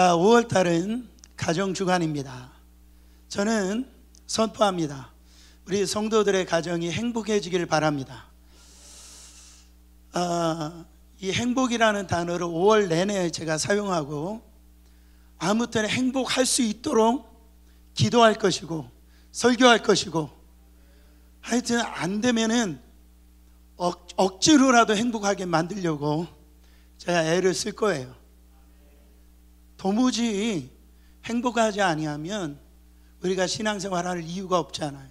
자, 5월 달은 가정 주간입니다. 저는 선포합니다. 우리 성도들의 가정이 행복해지길 바랍니다. 아, 이 행복이라는 단어를 5월 내내 제가 사용하고 아무튼 행복할 수 있도록 기도할 것이고 설교할 것이고 하여튼 안 되면은 억, 억지로라도 행복하게 만들려고 제가 애를 쓸 거예요. 도무지 행복하지 아니하면 우리가 신앙생활할 이유가 없잖아요.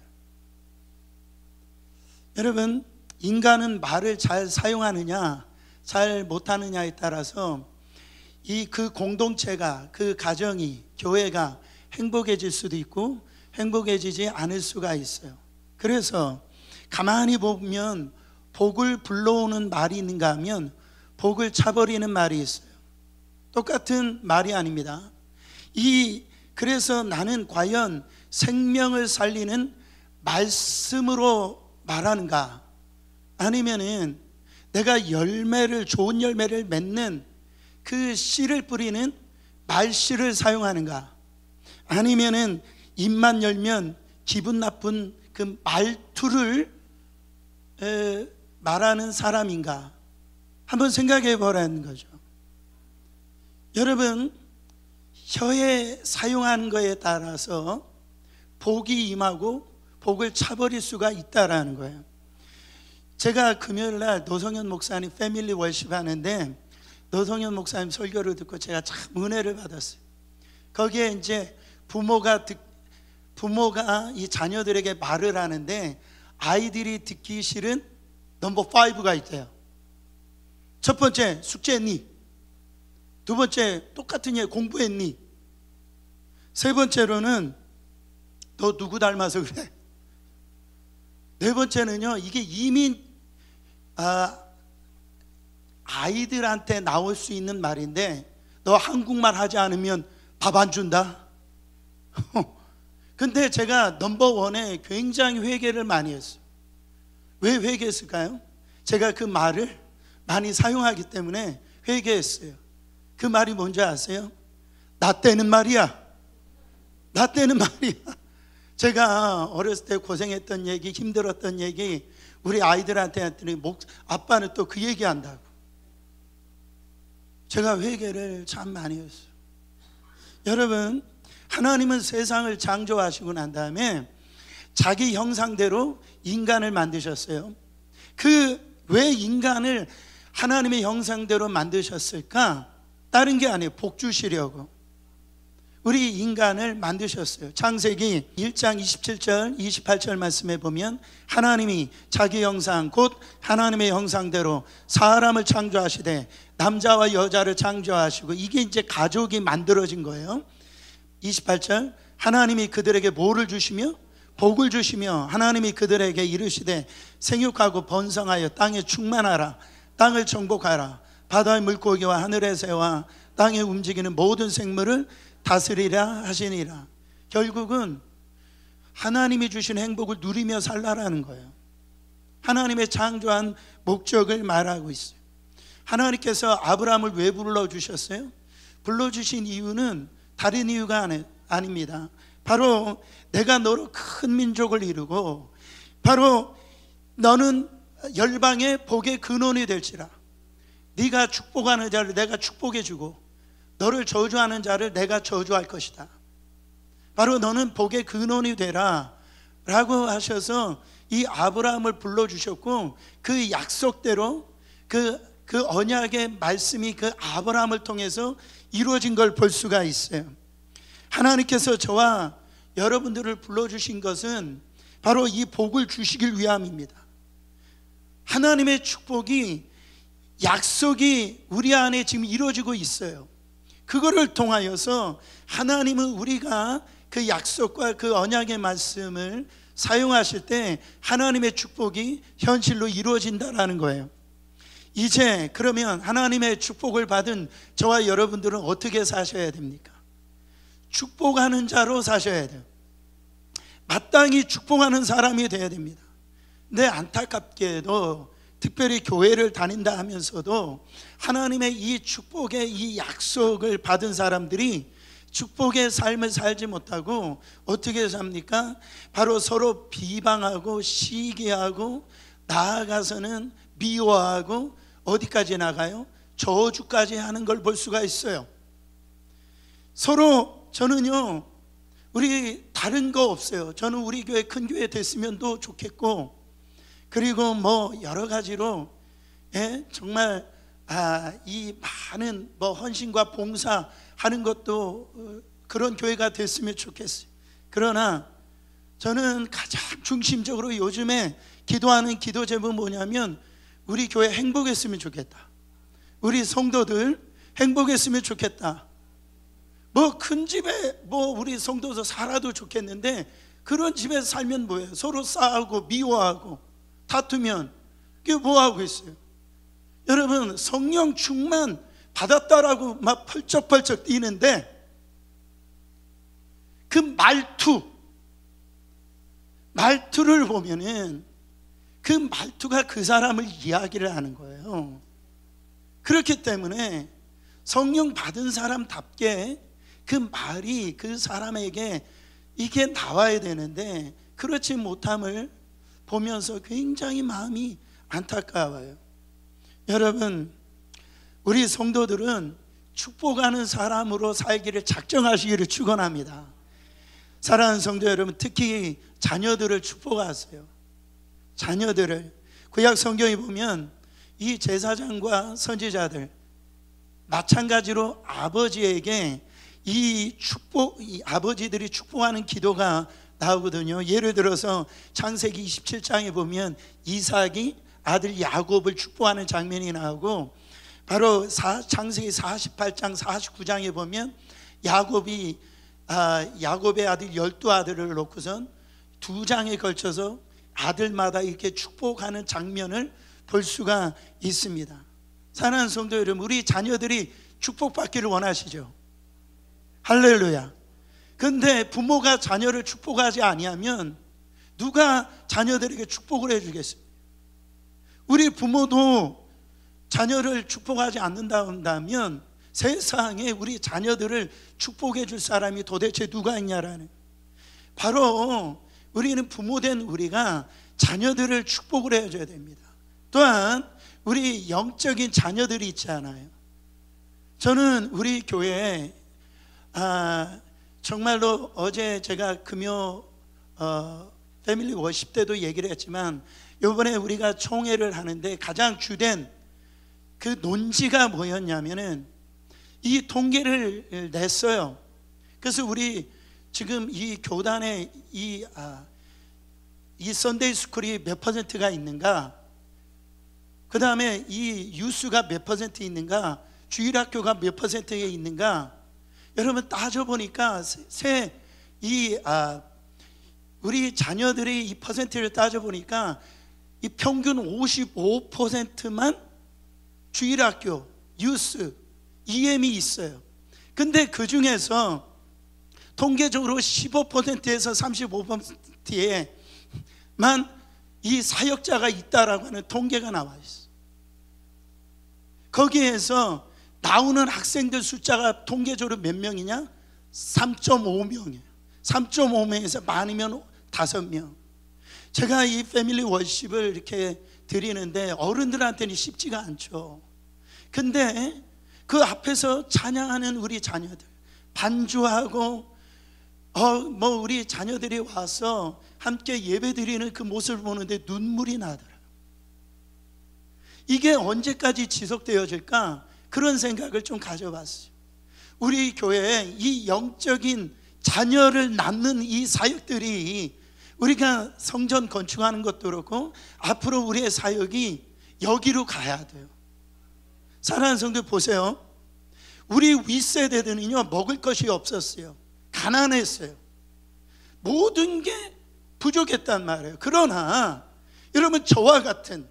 여러분 인간은 말을 잘 사용하느냐 잘 못하느냐에 따라서 이 그 공동체가 그 가정이 교회가 행복해질 수도 있고 행복해지지 않을 수가 있어요. 그래서 가만히 보면 복을 불러오는 말이 있는가 하면 복을 차버리는 말이 있어요. 똑같은 말이 아닙니다. 이 그래서 나는 과연 생명을 살리는 말씀으로 말하는가? 아니면은 내가 열매를 좋은 열매를 맺는 그 씨를 뿌리는 말씨를 사용하는가? 아니면은 입만 열면 기분 나쁜 그 말투를 말하는 사람인가? 한번 생각해 보라는 거죠. 여러분 혀에 사용한 것에 따라서 복이 임하고 복을 차버릴 수가 있다라는 거예요. 제가 금요일 날 노성현 목사님 패밀리 월십 하는데 노성현 목사님 설교를 듣고 제가 참 은혜를 받았어요. 거기에 이제 부모가 듣, 부모가 이 자녀들에게 말을 하는데 아이들이 듣기 싫은 넘버 5가 있대요. 첫 번째 숙제니 두 번째, 똑같은 얘 공부했니? 세 번째로는 너 누구 닮아서 그래? 네 번째는요, 이게 이민, 아, 아이들한테 나올 수 있는 말인데, 너 한국말 하지 않으면 밥 안 준다? 근데 제가 넘버원에 굉장히 회개를 많이 했어요. 왜 회개했을까요? 제가 그 말을 많이 사용하기 때문에 회개했어요. 그 말이 뭔지 아세요? 나 때는 말이야. 나 때는 말이야. 제가 어렸을 때 고생했던 얘기, 힘들었던 얘기, 우리 아이들한테 했더니 목, 아빠는 또 그 얘기 한다고. 제가 회개를 참 많이 했어요. 여러분, 하나님은 세상을 창조하시고 난 다음에 자기 형상대로 인간을 만드셨어요. 그 왜 인간을 하나님의 형상대로 만드셨을까? 다른 게 아니에요. 복 주시려고. 우리 인간을 만드셨어요. 창세기 1장 27절, 28절 말씀에 보면 하나님이 자기 형상, 곧 하나님의 형상대로 사람을 창조하시되 남자와 여자를 창조하시고 이게 이제 가족이 만들어진 거예요. 28절, 하나님이 그들에게 뭐를 주시며? 복을 주시며 하나님이 그들에게 이르시되 생육하고 번성하여 땅에 충만하라. 땅을 정복하라. 바다의 물고기와 하늘의 새와 땅에 움직이는 모든 생물을 다스리라 하시니라. 결국은 하나님이 주신 행복을 누리며 살라라는 거예요. 하나님의 창조한 목적을 말하고 있어요. 하나님께서 아브라함을 왜 불러 주셨어요? 불러 주신 이유는 다른 이유가 아니, 아닙니다. 바로 내가 너로 큰 민족을 이루고 바로 너는 열방의 복의 근원이 될지라. 네가 축복하는 자를 내가 축복해 주고 너를 저주하는 자를 내가 저주할 것이다. 바로 너는 복의 근원이 되라 라고 하셔서 이 아브라함을 불러 주셨고 그 약속대로 그그 그 언약의 말씀이 그 아브라함을 통해서 이루어진 걸 볼 수가 있어요. 하나님께서 저와 여러분들을 불러 주신 것은 바로 이 복을 주시길 위함입니다. 하나님의 축복이 약속이 우리 안에 지금 이루어지고 있어요. 그거를 통하여서 하나님은 우리가 그 약속과 그 언약의 말씀을 사용하실 때 하나님의 축복이 현실로 이루어진다라는 거예요. 이제 그러면 하나님의 축복을 받은 저와 여러분들은 어떻게 사셔야 됩니까? 축복하는 자로 사셔야 돼요. 마땅히 축복하는 사람이 되어야 됩니다. 근데 안타깝게도 특별히 교회를 다닌다 하면서도 하나님의 이 축복의 이 약속을 받은 사람들이 축복의 삶을 살지 못하고 어떻게 삽니까? 바로 서로 비방하고 시기하고 나아가서는 미워하고 어디까지 나가요? 저주까지 하는 걸 볼 수가 있어요. 서로 저는요, 우리 다른 거 없어요. 저는 우리 교회 큰 교회 됐으면도 좋겠고, 그리고 뭐 여러 가지로 예? 정말 아, 이 많은 뭐 헌신과 봉사 하는 것도 어, 그런 교회가 됐으면 좋겠어요. 그러나 저는 가장 중심적으로 요즘에 기도하는 기도 제목 뭐냐면 우리 교회 행복했으면 좋겠다. 우리 성도들 행복했으면 좋겠다. 뭐 큰 집에 뭐 우리 성도서 살아도 좋겠는데 그런 집에 살면 뭐예요? 서로 싸우고 미워하고 다투면 그게 뭐하고 있어요? 여러분 성령 충만 받았다라고 막 펄쩍펄쩍 뛰는데 그 말투 말투를 보면은 그 말투가 그 사람을 이야기를 하는 거예요. 그렇기 때문에 성령 받은 사람답게 그 말이 그 사람에게 이게 나와야 되는데 그렇지 못함을 보면서 굉장히 마음이 안타까워요. 여러분, 우리 성도들은 축복하는 사람으로 살기를 작정하시기를 축원합니다. 사랑하는 성도 여러분, 특히 자녀들을 축복하세요. 자녀들을 구약 성경에 보면 이 제사장과 선지자들 마찬가지로 아버지에게 이 축복 이 아버지들이 축복하는 기도가 나오거든요. 예를 들어서 창세기 27장에 보면 이삭이 아들 야곱을 축복하는 장면이 나오고 바로 사, 창세기 48장 49장에 보면 야곱이 아, 야곱의 아들 열두 아들을 놓고선 두 장에 걸쳐서 아들마다 이렇게 축복하는 장면을 볼 수가 있습니다. 사랑하는 성도 여러분, 우리 자녀들이 축복받기를 원하시죠? 할렐루야. 근데 부모가 자녀를 축복하지 아니하면 누가 자녀들에게 축복을 해 주겠습니까? 우리 부모도 자녀를 축복하지 않는다 면 세상에 우리 자녀들을 축복해 줄 사람이 도대체 누가 있냐라는 바로 우리는 부모된 우리가 자녀들을 축복을 해줘야 됩니다. 또한 우리 영적인 자녀들이 있잖아요. 저는 우리 교회에 아, 정말로 어제 제가 금요 어, 패밀리 워십 때도 얘기를 했지만 이번에 우리가 총회를 하는데 가장 주된 그 논지가 뭐였냐면은 이 통계를 냈어요. 그래서 우리 지금 이 교단에 이, 아, 이 썬데이 스쿨이 몇 퍼센트가 있는가? 그 다음에 이 유수가 몇 퍼센트 있는가? 주일학교가 몇 퍼센트에 있는가? 여러분 따져보니까 새이 아, 우리 자녀들의 이 퍼센트를 따져보니까 이 평균 55%만 주일학교, 유스, EM이 있어요 근데 그 중에서 통계적으로 15%에서 35%에만 이 사역자가 있다라고 하는 통계가 나와 있어요 거기에서 나오는 학생들 숫자가 통계적으로 몇 명이냐? 3.5명이에요. 3.5명에서 많으면 5명. 제가 이 패밀리 워십을 이렇게 드리는데 어른들한테는 쉽지가 않죠. 근데 그 앞에서 찬양하는 우리 자녀들 반주하고 어뭐 우리 자녀들이 와서 함께 예배드리는 그 모습을 보는데 눈물이 나더라. 이게 언제까지 지속되어질까? 그런 생각을 좀 가져봤어요. 우리 교회에 이 영적인 자녀를 낳는 이 사역들이 우리가 성전 건축하는 것도 그렇고 앞으로 우리의 사역이 여기로 가야 돼요. 사랑하는 성도 보세요. 우리 윗세대들은요 먹을 것이 없었어요. 가난했어요. 모든 게 부족했단 말이에요. 그러나 여러분 저와 같은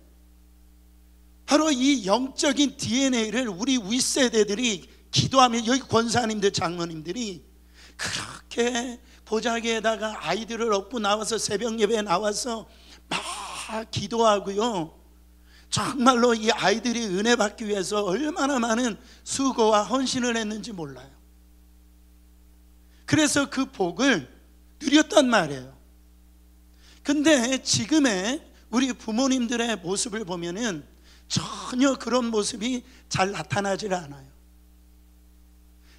바로 이 영적인 DNA를 우리 윗세대들이 기도하면 여기 권사님들 장로님들이 그렇게 보자기에다가 아이들을 업고 나와서 새벽 예배에 나와서 막 기도하고요. 정말로 이 아이들이 은혜 받기 위해서 얼마나 많은 수고와 헌신을 했는지 몰라요. 그래서 그 복을 누렸단 말이에요. 근데 지금의 우리 부모님들의 모습을 보면은 전혀 그런 모습이 잘 나타나질 않아요.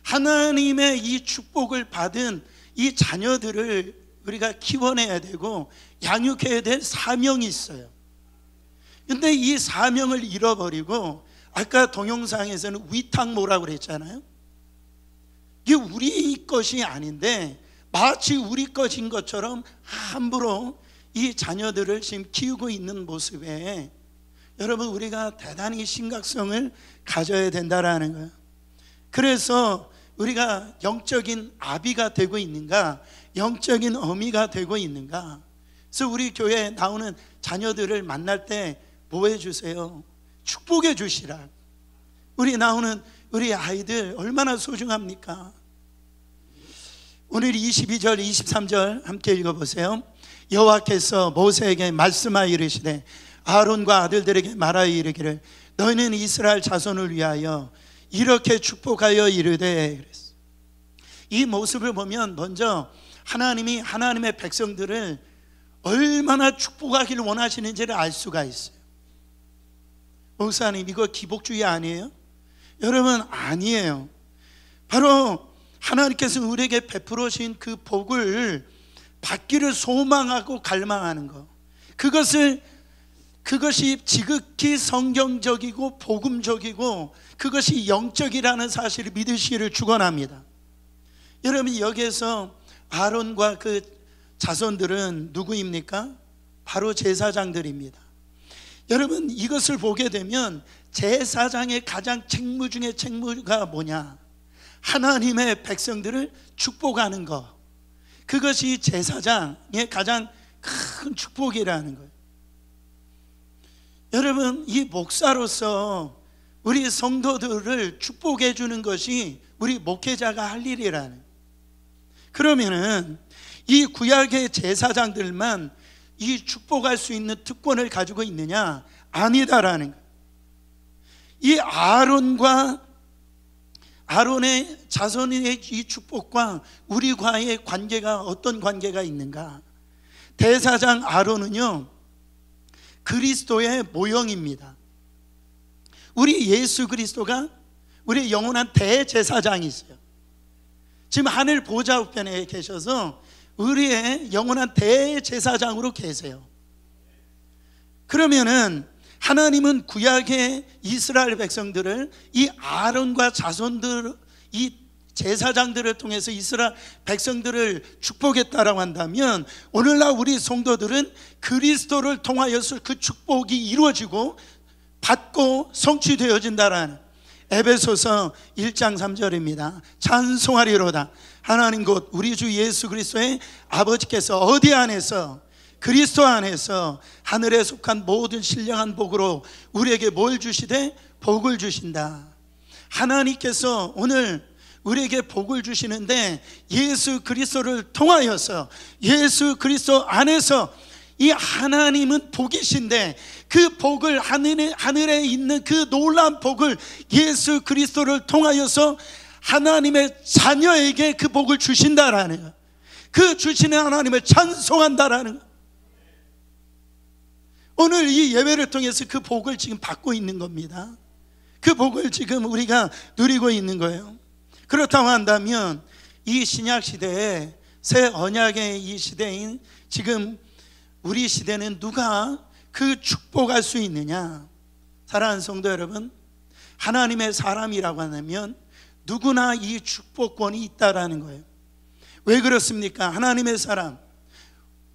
하나님의 이 축복을 받은 이 자녀들을 우리가 키워내야 되고 양육해야 될 사명이 있어요. 근데 이 사명을 잃어버리고 아까 동영상에서는 위탁모라고 그랬잖아요. 이게 우리 것이 아닌데 마치 우리 것인 것처럼 함부로 이 자녀들을 지금 키우고 있는 모습에 여러분 우리가 대단히 심각성을 가져야 된다라는 거예요. 그래서 우리가 영적인 아비가 되고 있는가, 영적인 어미가 되고 있는가. 그래서 우리 교회에 나오는 자녀들을 만날 때뭐 해주세요? 축복해 주시라. 우리 나오는 우리 아이들 얼마나 소중합니까? 오늘 22절, 23절 함께 읽어보세요. 여호와께서 모세에게 말씀하 이르시되 아론과 아들들에게 말하여 이르기를 너희는 이스라엘 자손을 위하여 이렇게 축복하여 이르되 이 모습을 보면 먼저 하나님이 하나님의 백성들을 얼마나 축복하기를 원하시는지를 알 수가 있어요. 목사님 이거 기복주의 아니에요? 여러분 아니에요. 바로 하나님께서 우리에게 베풀어신그 복을 받기를 소망하고 갈망하는 것. 그것을 그것이 지극히 성경적이고 복음적이고 그것이 영적이라는 사실을 믿으시기를 축원합니다. 여러분 여기에서 아론과 그 자손들은 누구입니까? 바로 제사장들입니다. 여러분 이것을 보게 되면 제사장의 가장 책무 중에 책무가 뭐냐? 하나님의 백성들을 축복하는 것. 그것이 제사장의 가장 큰 축복이라는 거예요. 여러분 이 목사로서 우리 성도들을 축복해 주는 것이 우리 목회자가 할 일이라는 그러면은 이 구약의 제사장들만 이 축복할 수 있는 특권을 가지고 있느냐 아니다라는 이 아론과 아론의 자손의 이 축복과 우리과의 관계가 어떤 관계가 있는가 대사장 아론은요 그리스도의 모형입니다. 우리 예수 그리스도가 우리 영원한 대제사장이 있요 지금 하늘 보좌 우편에 계셔서 우리의 영원한 대제사장으로 계세요. 그러면은 하나님은 구약의 이스라엘 백성들을 이 아론과 자손들 이 제사장들을 통해서 이스라엘 백성들을 축복했다라고 한다면 오늘날 우리 성도들은 그리스도를 통하여서 그 축복이 이루어지고 받고 성취되어진다라는 에베소서 1장 3절입니다. 찬송하리로다. 하나님 곧 우리 주 예수 그리스도의 아버지께서 어디 안에서 그리스도 안에서 하늘에 속한 모든 신령한 복으로 우리에게 뭘 주시되 복을 주신다. 하나님께서 오늘 우리에게 복을 주시는데 예수 그리스도를 통하여서 예수 그리스도 안에서 이 하나님은 복이신데 그 복을 하늘에, 하늘에 있는 그놀란 복을 예수 그리스도를 통하여서 하나님의 자녀에게 그 복을 주신다라는 거그 주신의 하나님을 찬송한다라는 거 오늘 이 예배를 통해서 그 복을 지금 받고 있는 겁니다. 그 복을 지금 우리가 누리고 있는 거예요. 그렇다고 한다면 이 신약 시대에 새 언약의 이 시대인 지금 우리 시대는 누가 그 축복할 수 있느냐? 사랑하는 성도 여러분, 하나님의 사람이라고 하면 누구나 이 축복권이 있다라는 거예요. 왜 그렇습니까? 하나님의 사람.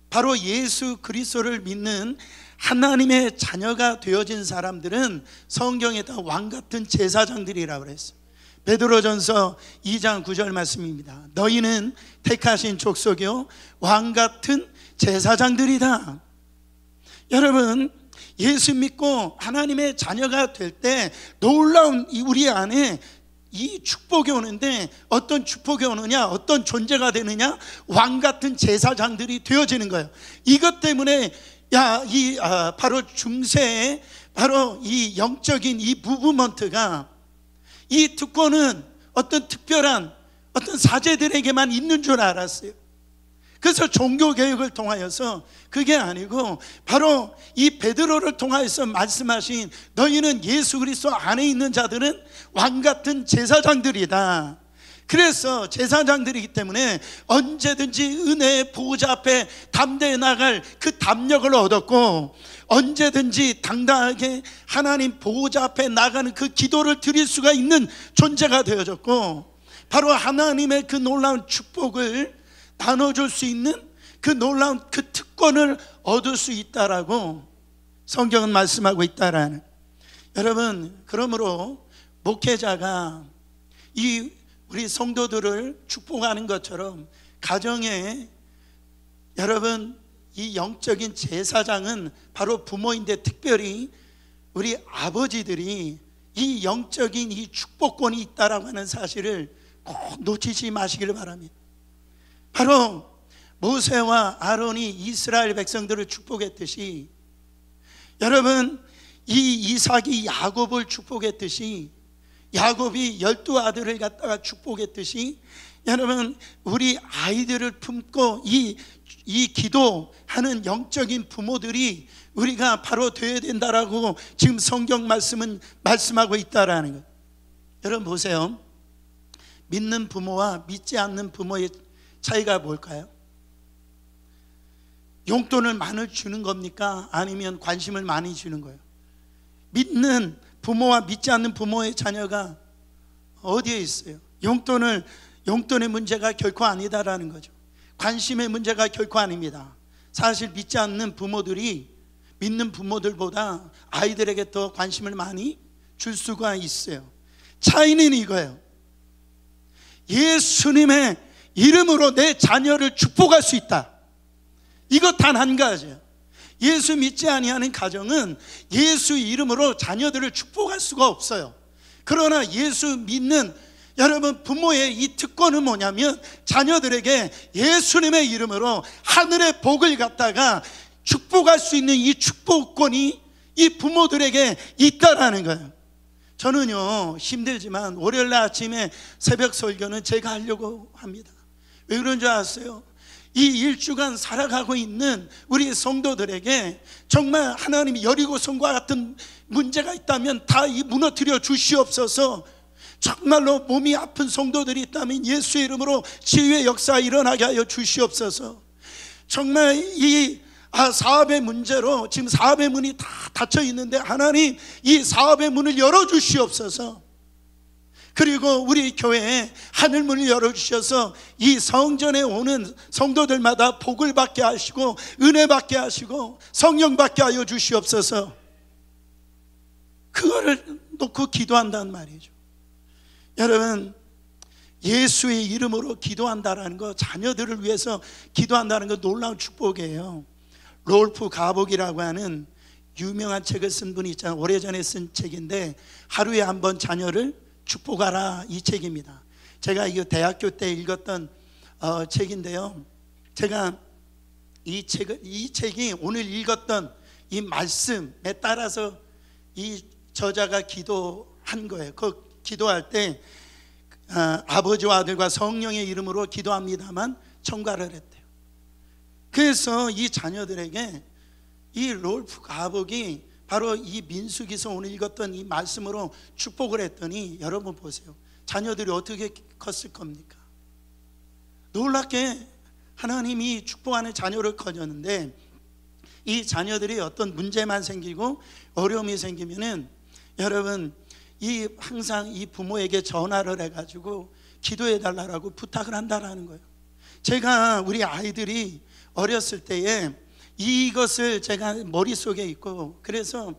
바로 예수 그리스도를 믿는 하나님의 자녀가 되어진 사람들은 성경에 다왕 같은 제사장들이라고 그랬어요. 베드로전서 2장 9절 말씀입니다. 너희는 택하신 족속이요 왕 같은 제사장들이다. 여러분 예수 믿고 하나님의 자녀가 될 때 놀라운 우리 안에 이 축복이 오는데 어떤 축복이 오느냐 어떤 존재가 되느냐 왕 같은 제사장들이 되어지는 거예요. 이것 때문에 야이 아, 바로 중세에 바로 이 영적인 이 무브먼트가 이 특권은 어떤 특별한 어떤 사제들에게만 있는 줄 알았어요. 그래서 종교 개혁을 통하여서 그게 아니고 바로 이 베드로를 통하여서 말씀하신 너희는 예수 그리스도 안에 있는 자들은 왕 같은 제사장들이다. 그래서 제사장들이기 때문에 언제든지 은혜의 보호자 앞에 담대해 나갈 그 담력을 얻었고 언제든지 당당하게 하나님 보호자 앞에 나가는 그 기도를 드릴 수가 있는 존재가 되어졌고 바로 하나님의 그 놀라운 축복을 나눠줄 수 있는 그 놀라운 그 특권을 얻을 수 있다라고 성경은 말씀하고 있다라는 여러분 그러므로 목회자가 이 우리 성도들을 축복하는 것처럼 가정에 여러분 이 영적인 제사장은 바로 부모인데 특별히 우리 아버지들이 이 영적인 이 축복권이 있다라고 하는 사실을 꼭 놓치지 마시기를 바랍니다. 바로 모세와 아론이 이스라엘 백성들을 축복했듯이 여러분 이 이삭이 야곱을 축복했듯이 야곱이 열두 아들을 갖다가 축복했듯이 여러분 우리 아이들을 품고 이이 기도하는 영적인 부모들이 우리가 바로 되어야 된다라고 지금 성경 말씀은 말씀하고 있다라는 것. 여러분 보세요. 믿는 부모와 믿지 않는 부모의 차이가 뭘까요? 용돈을 많이 주는 겁니까? 아니면 관심을 많이 주는 거예요? 믿는 부모와 믿지 않는 부모의 자녀가 어디에 있어요? 용돈을 용돈의 문제가 결코 아니다라는 거죠. 관심의 문제가 결코 아닙니다. 사실 믿지 않는 부모들이 믿는 부모들보다 아이들에게 더 관심을 많이 줄 수가 있어요. 차이는 이거예요. 예수님의 이름으로 내 자녀를 축복할 수 있다. 이것 단 한 가지예요. 예수 믿지 아니하는 가정은 예수 이름으로 자녀들을 축복할 수가 없어요. 그러나 예수 믿는 여러분 부모의 이 특권은 뭐냐면 자녀들에게 예수님의 이름으로 하늘의 복을 갖다가 축복할 수 있는 이 축복권이 이 부모들에게 있다라는 거예요. 저는요 힘들지만 월요일 날 아침에 새벽 설교는 제가 하려고 합니다. 왜 그런 줄 아세요? 이 일주간 살아가고 있는 우리 성도들에게 정말 하나님이 여리고 성과 같은 문제가 있다면 다 이 무너뜨려 주시옵소서 정말로 몸이 아픈 성도들이 있다면 예수 이름으로 치유의 역사 일어나게 하여 주시옵소서. 정말 이 아, 사업의 문제로 지금 사업의 문이 다 닫혀 있는데 하나님 이 사업의 문을 열어 주시옵소서. 그리고 우리 교회에 하늘 문을 열어주셔서 이 성전에 오는 성도들마다 복을 받게 하시고 은혜 받게 하시고 성령 받게 하여 주시옵소서 그거를 놓고 기도한단 말이죠 여러분 예수의 이름으로 기도한다라는 거 자녀들을 위해서 기도한다는 거 놀라운 축복이에요. 롤프 가복이라고 하는 유명한 책을 쓴 분이 있잖아요. 오래전에 쓴 책인데 하루에 한 번 자녀를 축복하라 이 책입니다. 제가 이 대학교 때 읽었던 어, 책인데요. 제가 이 책을 이 책이 오늘 읽었던 이 말씀에 따라서 이 저자가 기도한 거예요. 그 기도할 때 아, 아버지와 아들과 성령의 이름으로 기도합니다만 청가를 했대요. 그래서 이 자녀들에게 이 롤프 가복이 바로 이 민수기서 오늘 읽었던 이 말씀으로 축복을 했더니 여러분 보세요. 자녀들이 어떻게 컸을 겁니까? 놀랍게 하나님이 축복하는 자녀를 거졌는데 이 자녀들이 어떤 문제만 생기고 어려움이 생기면은 여러분 이 항상 이 부모에게 전화를 해가지고 기도해 달라고 부탁을 한다라는 거예요. 제가 우리 아이들이 어렸을 때에 이것을 제가 머릿속에 있고 그래서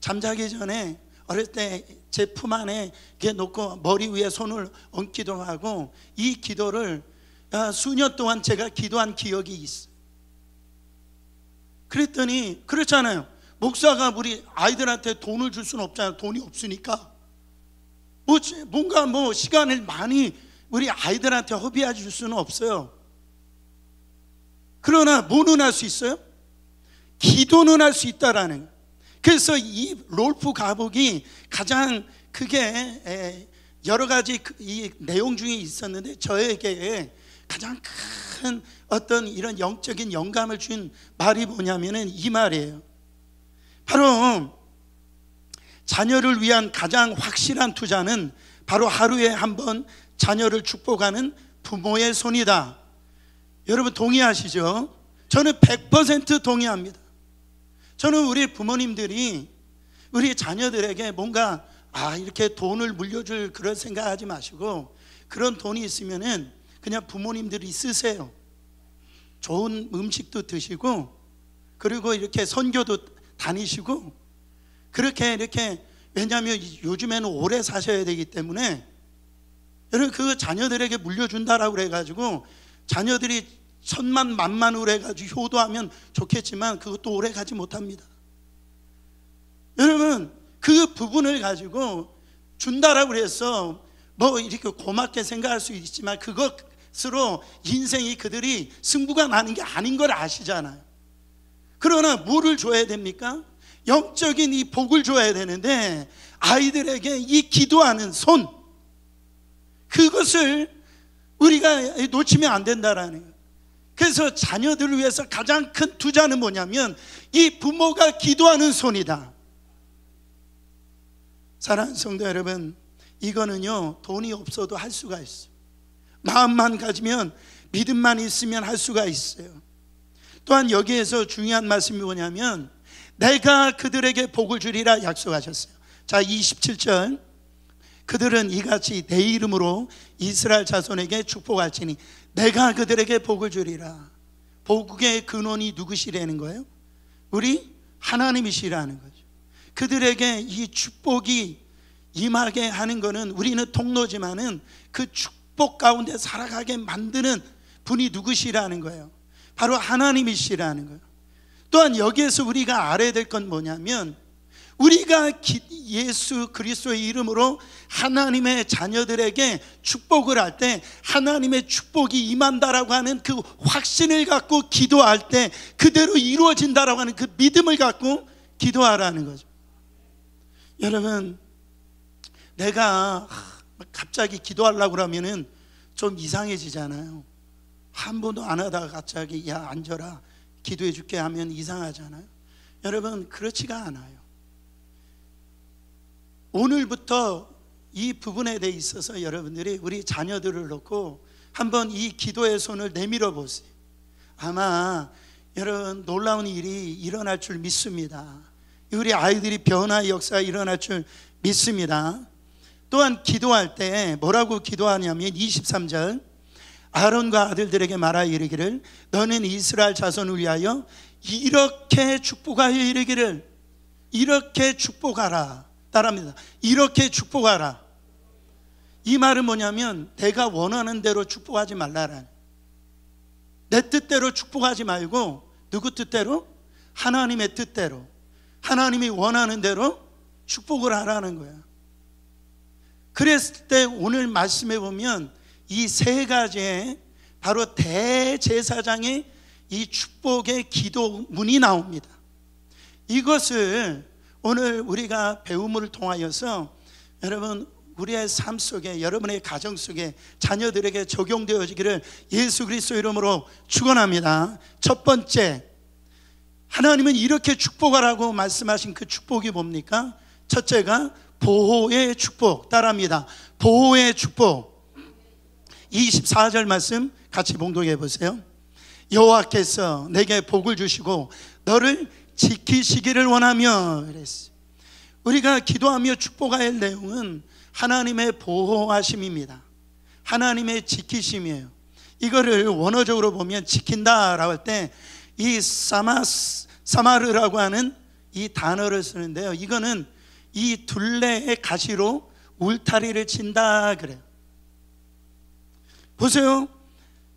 잠자기 전에 어릴 때제 품 안에 이렇게 놓고 머리 위에 손을 얹기도 하고 이 기도를 아, 수년 동안 제가 기도한 기억이 있어요. 그랬더니 그렇잖아요. 목사가 우리 아이들한테 돈을 줄 수는 없잖아요. 돈이 없으니까. 뭐 뭔가 뭐 시간을 많이 우리 아이들한테 허비해 줄 수는 없어요. 그러나 뭐는 할 수 있어요? 기도는 할 수 있다라는. 그래서 이 롤프 가복이 가장 크게 여러 가지 그 이 내용 중에 있었는데 저에게 가장 큰 어떤 이런 영적인 영감을 준 말이 뭐냐면은 이 말이에요. 바로 자녀를 위한 가장 확실한 투자는 바로 하루에 한 번 자녀를 축복하는 부모의 손이다. 여러분 동의하시죠? 저는 100% 동의합니다. 저는 우리 부모님들이 우리 자녀들에게 뭔가 아 이렇게 돈을 물려줄 그런 생각하지 마시고 그런 돈이 있으면은 그냥 부모님들이 쓰세요. 좋은 음식도 드시고 그리고 이렇게 선교도 다니시고 그렇게 이렇게 왜냐하면 요즘에는 오래 사셔야 되기 때문에 여러분 그 자녀들에게 물려준다라고 그래가지고 자녀들이 천만 만만으로 해가지고 효도하면 좋겠지만 그것도 오래 가지 못합니다. 여러분 그 부분을 가지고 준다라고 그래서 뭐 이렇게 고맙게 생각할 수 있지만 그것으로 인생이 그들이 승부가 나는 게 아닌 걸 아시잖아요. 그러나 뭐를 줘야 됩니까? 영적인 이 복을 줘야 되는데 아이들에게 이 기도하는 손 그것을 우리가 놓치면 안 된다라는 거예요. 그래서 자녀들을 위해서 가장 큰 투자는 뭐냐면 이 부모가 기도하는 손이다. 사랑하는 성도 여러분, 이거는요 돈이 없어도 할 수가 있어요. 마음만 가지면 믿음만 있으면 할 수가 있어요. 또한 여기에서 중요한 말씀이 뭐냐면 내가 그들에게 복을 주리라 약속하셨어요. 자, 27절. 그들은 이같이 내 이름으로 이스라엘 자손에게 축복할지니 내가 그들에게 복을 주리라. 복의 근원이 누구시라는 거예요? 우리 하나님이시라는 거죠. 그들에게 이 축복이 임하게 하는 거는 우리는 통로지만은 그 축복 가운데 살아가게 만드는 분이 누구시라는 거예요. 바로 하나님이시라는 거예요. 또한 여기에서 우리가 알아야 될 건 뭐냐면 우리가 예수 그리스도의 이름으로 하나님의 자녀들에게 축복을 할 때 하나님의 축복이 임한다라고 하는 그 확신을 갖고 기도할 때 그대로 이루어진다라고 하는 그 믿음을 갖고 기도하라는 거죠. 여러분 내가 갑자기 기도하려고 하면은좀 이상해지잖아요. 한 번도 안 하다가 갑자기 야 앉아라. 기도해 줄게 하면 이상하잖아요. 여러분, 그렇지가 않아요. 오늘부터 이 부분에 대해 있어서 여러분들이 우리 자녀들을 놓고 한번 이 기도의 손을 내밀어 보세요. 아마 여러분 놀라운 일이 일어날 줄 믿습니다. 우리 아이들이 변화의 역사가 일어날 줄 믿습니다. 또한 기도할 때 뭐라고 기도하냐면 23절 아론과 아들들에게 말하여 이르기를 너는 이스라엘 자손을 위하여 이렇게 축복하여 이르기를 이렇게 축복하라 따라합니다 이렇게 축복하라 이 말은 뭐냐면 내가 원하는 대로 축복하지 말라라는 내 뜻대로 축복하지 말고 누구 뜻대로? 하나님의 뜻대로 하나님이 원하는 대로 축복을 하라는 거야 그랬을 때 오늘 말씀해 보면 이세 가지에 바로 대제사장의 이 축복의 기도문이 나옵니다. 이것을 오늘 우리가 배움을 통하여서 여러분 우리의 삶 속에 여러분의 가정 속에 자녀들에게 적용되어지기를 예수 그리스도 이름으로 축원합니다. 첫 번째 하나님은 이렇게 축복하라고 말씀하신 그 축복이 뭡니까? 첫째가 보호의 축복 따라합니다. 보호의 축복. 24절 말씀 같이 봉독해 보세요. 여호와께서 내게 복을 주시고 너를 지키시기를 원하며 그랬어 우리가 기도하며 축복할 내용은 하나님의 보호하심입니다. 하나님의 지키심이에요. 이거를 원어적으로 보면 지킨다라고 할 때 이 사마스 사마르라고 하는 이 단어를 쓰는데요. 이거는 이 둘레의 가시로 울타리를 친다 그래요. 보세요.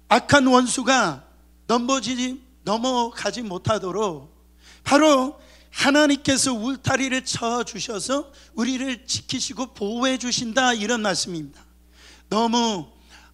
악한 원수가 넘어지지, 넘어가지 못하도록 바로 하나님께서 울타리를 쳐 주셔서 우리를 지키시고 보호해 주신다 이런 말씀입니다. 너무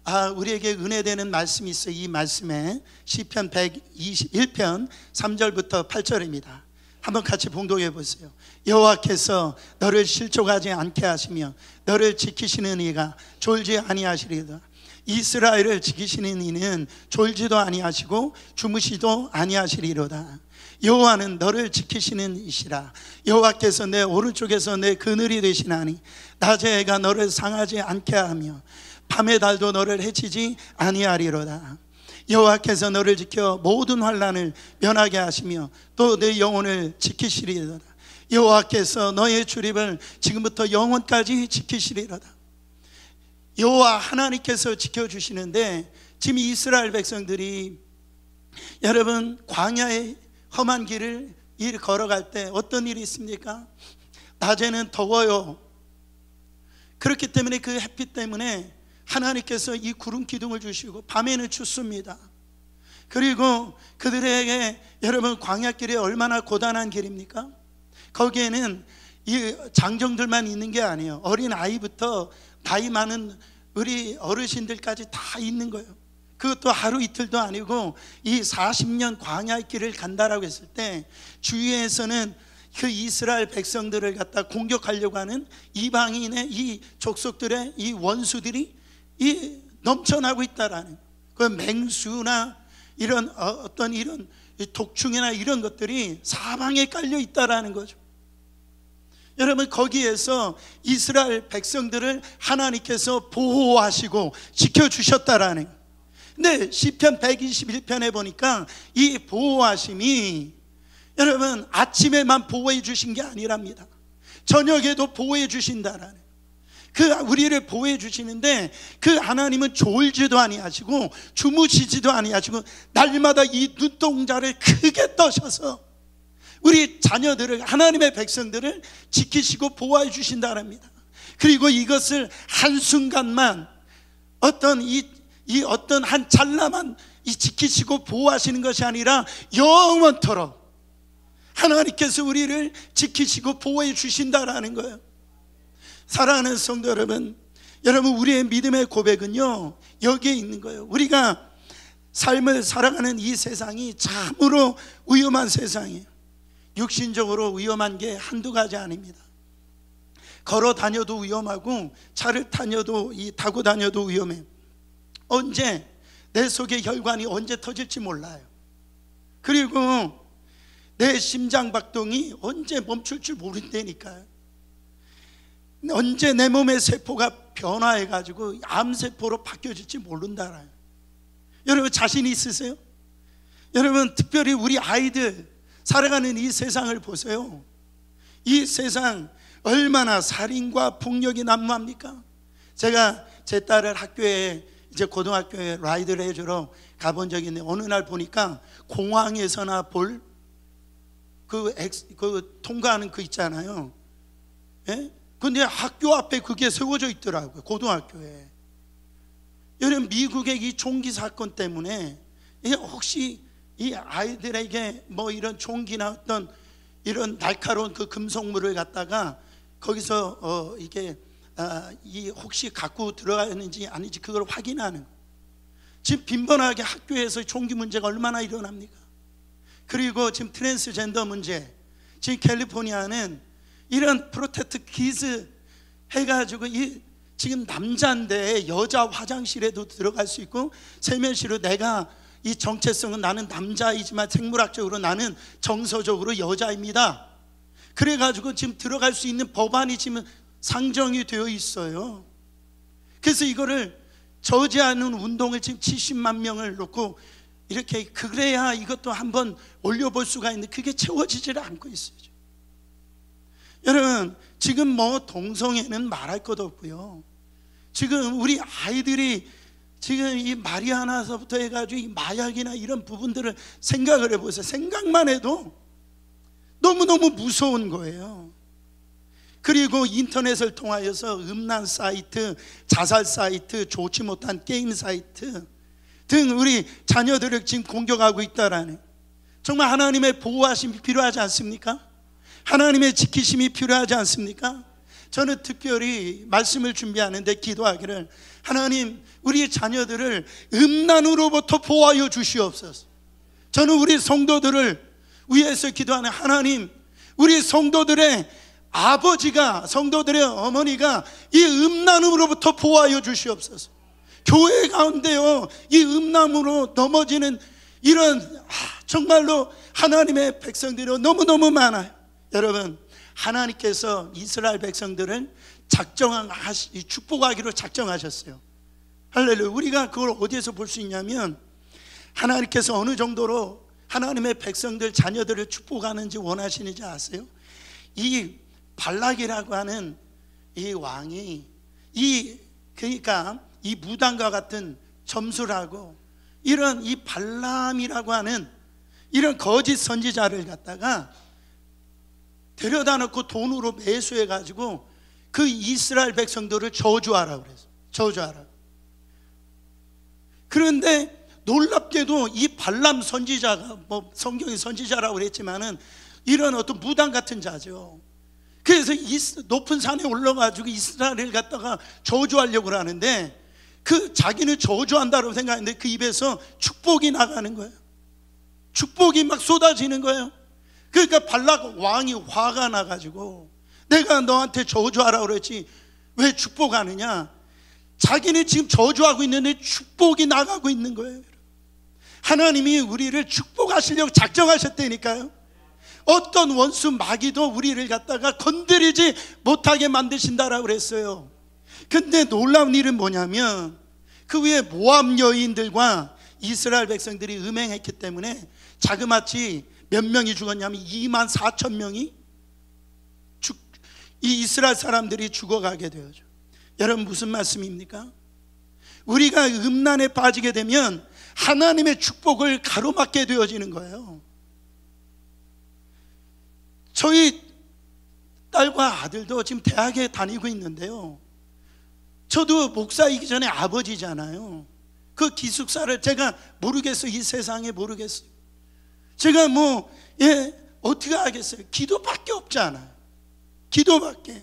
아, 우리에게 은혜 되는 말씀이 있어. 이 말씀에 시편 121편 3절부터 8절입니다. 한번 같이 봉독해 보세요. 여호와께서 너를 실족하지 않게 하시며 너를 지키시는 이가 졸지 아니하시리다. 이스라엘을 지키시는 이는 졸지도 아니하시고 주무시도 아니하시리로다. 여호와는 너를 지키시는 이시라 여호와께서 내 오른쪽에서 내 그늘이 되시나니 낮에 해가 너를 상하지 않게 하며 밤의 달도 너를 해치지 아니하리로다 여호와께서 너를 지켜 모든 환란을 면하게 하시며 또 내 영혼을 지키시리로다 여호와께서 너의 출입을 지금부터 영원까지 지키시리로다 여호와 하나님께서 지켜주시는데 지금 이스라엘 백성들이 여러분 광야의 험한 길을 일 걸어갈 때 어떤 일이 있습니까? 낮에는 더워요. 그렇기 때문에 그 햇빛 때문에 하나님께서 이 구름 기둥을 주시고 밤에는 춥습니다. 그리고 그들에게 여러분 광야길이 얼마나 고단한 길입니까? 거기에는 이 장정들만 있는 게 아니에요. 어린 아이부터 나이 많은 우리 어르신들까지 다 있는 거예요. 그것도 하루 이틀도 아니고 이 40년 광야 길을 간다라고 했을 때 주위에서는 그 이스라엘 백성들을 갖다 공격하려고 하는 이방인의 이 족속들의 이 원수들이 이 넘쳐나고 있다라는 그 맹수나 이런 어, 어떤 이런 독충이나 이런 것들이 사방에 깔려 있다라는 거죠. 여러분 거기에서 이스라엘 백성들을 하나님께서 보호하시고 지켜주셨다라는 근데 0편 121편에 보니까 이 보호하심이 여러분 아침에만 보호해 주신 게 아니랍니다 저녁에도 보호해 주신다라는 그 우리를 보호해 주시는데 그 하나님은 졸지도 아니하시고 주무시지도 아니하시고 날마다 이 눈동자를 크게 떠셔서 우리 자녀들을 하나님의 백성들을 지키시고 보호해 주신다랍니다. 그리고 이것을 한 순간만 어떤 이, 이 어떤 한 찰나만 이 지키시고 보호하시는 것이 아니라 영원토록 하나님께서 우리를 지키시고 보호해 주신다라는 거예요. 사랑하는 성도 여러분, 여러분 우리의 믿음의 고백은요 여기에 있는 거예요. 우리가 삶을 살아가는 이 세상이 참으로 위험한 세상이에요. 육신적으로 위험한 게 한두 가지 아닙니다. 걸어 다녀도 위험하고 차를 타녀도 이 타고 다녀도 위험해. 언제 내 속의 혈관이 언제 터질지 몰라요. 그리고 내 심장 박동이 언제 멈출 줄 모른다니까요. 언제 내 몸의 세포가 변화해 가지고 암 세포로 바뀌어질지 모른다라요. 여러분 자신 있으세요? 여러분 특별히 우리 아이들 살아가는 이 세상을 보세요. 이 세상 얼마나 살인과 폭력이 난무합니까? 제가 제 딸을 학교에 이제 고등학교에 라이드를 해주러 가본 적이 있는데 어느 날 보니까 공항에서나 볼그그 그 통과하는 그 있잖아요. 예? 근데 학교 앞에 그게 세워져 있더라고요. 고등학교에. 여러분 미국의 이 총기 사건 때문에 예, 혹시 이 아이들에게 뭐 이런 종기나 어떤 이런 날카로운 그 금속물을 갖다가 거기서 어 이게 아 이 혹시 갖고 들어가는지 있 아닌지 그걸 확인하는 지금 빈번하게 학교에서 종기 문제가 얼마나 일어납니까? 그리고 지금 트랜스젠더 문제 지금 캘리포니아는 이런 프로테트 키즈 해가지고 이 지금 남자인데 여자 화장실에도 들어갈 수 있고 세면실로 내가 이 정체성은 나는 남자이지만 생물학적으로 나는 정서적으로 여자입니다. 그래가지고 지금 들어갈 수 있는 법안이 지금 상정이 되어 있어요. 그래서 이거를 저지하는 운동을 지금 70만 명을 놓고 이렇게 그래야 이것도 한번 올려볼 수가 있는데 그게 채워지지 않고 있어요. 여러분 지금 뭐 동성애는 말할 것도 없고요. 지금 우리 아이들이 지금 이마리아나서부터 해가지고 이 마약이나 이런 부분들을 생각을 해보세요. 생각만 해도 너무너무 무서운 거예요. 그리고 인터넷을 통하여서 음란 사이트, 자살 사이트, 좋지 못한 게임 사이트 등 우리 자녀들을 지금 공격하고 있다라는 정말 하나님의 보호하심이 필요하지 않습니까? 하나님의 지키심이 필요하지 않습니까? 저는 특별히 말씀을 준비하는데 기도하기를 하나님 우리 자녀들을 음란으로부터 보호하여 주시옵소서. 저는 우리 성도들을 위해서 기도하는 하나님, 우리 성도들의 아버지가 성도들의 어머니가 이 음란으로부터 보호하여 주시옵소서. 교회 가운데요 이 음란으로 넘어지는 이런 아, 정말로 하나님의 백성들이 너무너무 많아요. 여러분 하나님께서 이스라엘 백성들을 작정하 축복하기로 작정하셨어요. 할렐루야. 우리가 그걸 어디에서 볼 수 있냐면 하나님께서 어느 정도로 하나님의 백성들 자녀들을 축복하는지 원하시는지 아세요? 이 발락이라고 하는 이 왕이 이 그러니까 이 무당과 같은 점수라고 이런 이 발람이라고 하는 이런 거짓 선지자를 갖다가 데려다 놓고 돈으로 매수해 가지고 그 이스라엘 백성들을 저주하라 그래서 저주하라. 그런데 놀랍게도 이 발람 선지자가 뭐 성경이 선지자라고 그랬지만은 이런 어떤 무당 같은 자죠. 그래서 높은 산에 올라가지고 이스라엘을 갖다가 저주하려고 하는데 그 자기는 저주한다고 생각하는데 그 입에서 축복이 나가는 거예요. 축복이 막 쏟아지는 거예요. 그러니까 발락 왕이 화가 나가지고 내가 너한테 저주하라 그랬지. 왜 축복하느냐? 자기네 지금 저주하고 있는데 축복이 나가고 있는 거예요. 하나님이 우리를 축복하시려고 작정하셨다니까요. 어떤 원수 마귀도 우리를 갖다가 건드리지 못하게 만드신다라고 그랬어요. 근데 놀라운 일은 뭐냐면 그 위에 모함 여인들과 이스라엘 백성들이 음행했기 때문에 자그마치 몇 명이 죽었냐면 2만 4천 명이 이 이스라엘 사람들이 죽어가게 되어죠. 여러분 무슨 말씀입니까? 우리가 음란에 빠지게 되면 하나님의 축복을 가로막게 되어지는 거예요. 저희 딸과 아들도 지금 대학에 다니고 있는데요. 저도 목사이기 전에 아버지잖아요. 그 기숙사를 제가 모르겠어요. 이 세상에 모르겠어요. 제가 뭐, 예, 어떻게 하겠어요? 기도밖에 없지 않아요. 기도밖에.